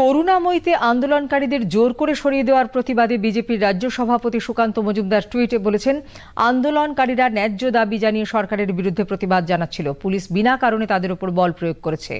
করুণাময়ীতে আন্দোলনকারীদের জোর করে সরিয়ে দেওয়ার প্রতিবাদে বিজেপির রাজ্য সভাপতি সুকান্ত মজুমদার টুইটে বলেছেন আন্দোলনকারীরা ন্যায্য দাবি জানিয়ে সরকারের বিরুদ্ধে প্রতিবাদ জানাচ্ছিল পুলিশ বিনা কারণে তাদের উপর বল প্রয়োগ করেছে